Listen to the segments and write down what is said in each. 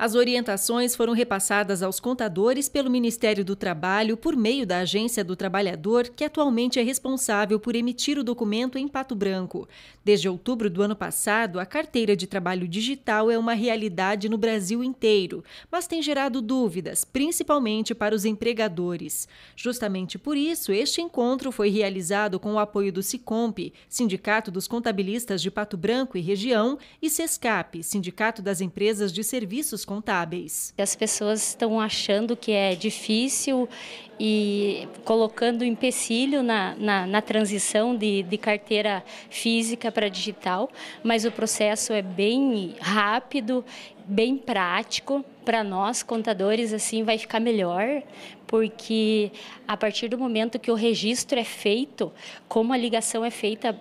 As orientações foram repassadas aos contadores pelo Ministério do Trabalho por meio da Agência do Trabalhador, que atualmente é responsável por emitir o documento em Pato Branco. Desde outubro do ano passado, a carteira de trabalho digital é uma realidade no Brasil inteiro, mas tem gerado dúvidas, principalmente para os empregadores. Justamente por isso, este encontro foi realizado com o apoio do SICOMP, Sindicato dos Contabilistas de Pato Branco e Região, e SESCAP, Sindicato das Empresas de Serviços contábeis. As pessoas estão achando que é difícil e colocando empecilho na, na, na transição de, de carteira física para digital, mas o processo é bem rápido, bem prático. Para nós, contadores, assim vai ficar melhor, porque a partir do momento que o registro é feito, como a ligação é feita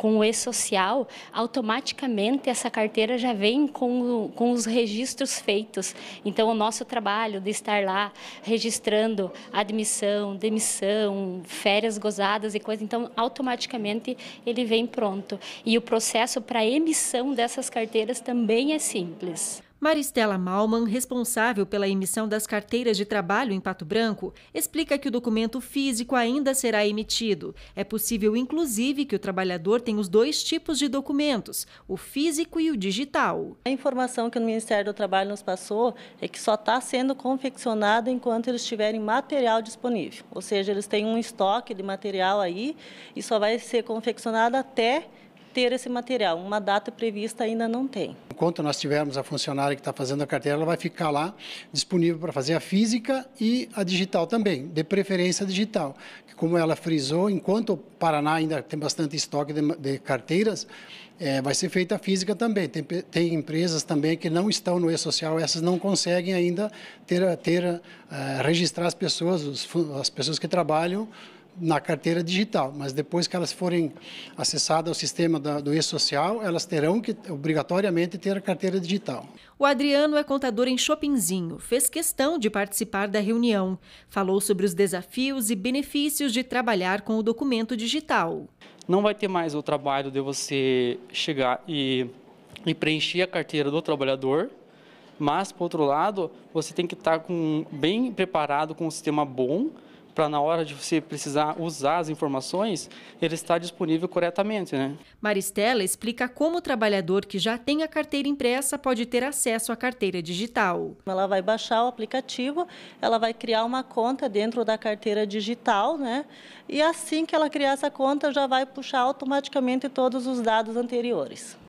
com o e-social, automaticamente essa carteira já vem com, com os registros feitos. Então, o nosso trabalho de estar lá registrando admissão, demissão, férias gozadas e coisas, então, automaticamente ele vem pronto. E o processo para emissão dessas carteiras também é simples. Maristela Malman, responsável pela emissão das carteiras de trabalho em Pato Branco, explica que o documento físico ainda será emitido. É possível, inclusive, que o trabalhador tenha os dois tipos de documentos, o físico e o digital. A informação que o Ministério do Trabalho nos passou é que só está sendo confeccionado enquanto eles tiverem material disponível. Ou seja, eles têm um estoque de material aí e só vai ser confeccionado até ter esse material. Uma data prevista ainda não tem. Enquanto nós tivermos a funcionária que está fazendo a carteira, ela vai ficar lá disponível para fazer a física e a digital também, de preferência digital. Como ela frisou, enquanto o Paraná ainda tem bastante estoque de, de carteiras, é, vai ser feita a física também. Tem, tem empresas também que não estão no e-social, essas não conseguem ainda ter, ter uh, registrar as pessoas, os, as pessoas que trabalham na carteira digital, mas depois que elas forem acessadas ao sistema da, do e-social, elas terão que obrigatoriamente ter a carteira digital. O Adriano é contador em Shoppingzinho, fez questão de participar da reunião. Falou sobre os desafios e benefícios de trabalhar com o documento digital. Não vai ter mais o trabalho de você chegar e, e preencher a carteira do trabalhador, mas, por outro lado, você tem que estar com, bem preparado com um sistema bom para na hora de você precisar usar as informações, ele está disponível corretamente. Né? Maristela explica como o trabalhador que já tem a carteira impressa pode ter acesso à carteira digital. Ela vai baixar o aplicativo, ela vai criar uma conta dentro da carteira digital, né? E assim que ela criar essa conta, já vai puxar automaticamente todos os dados anteriores.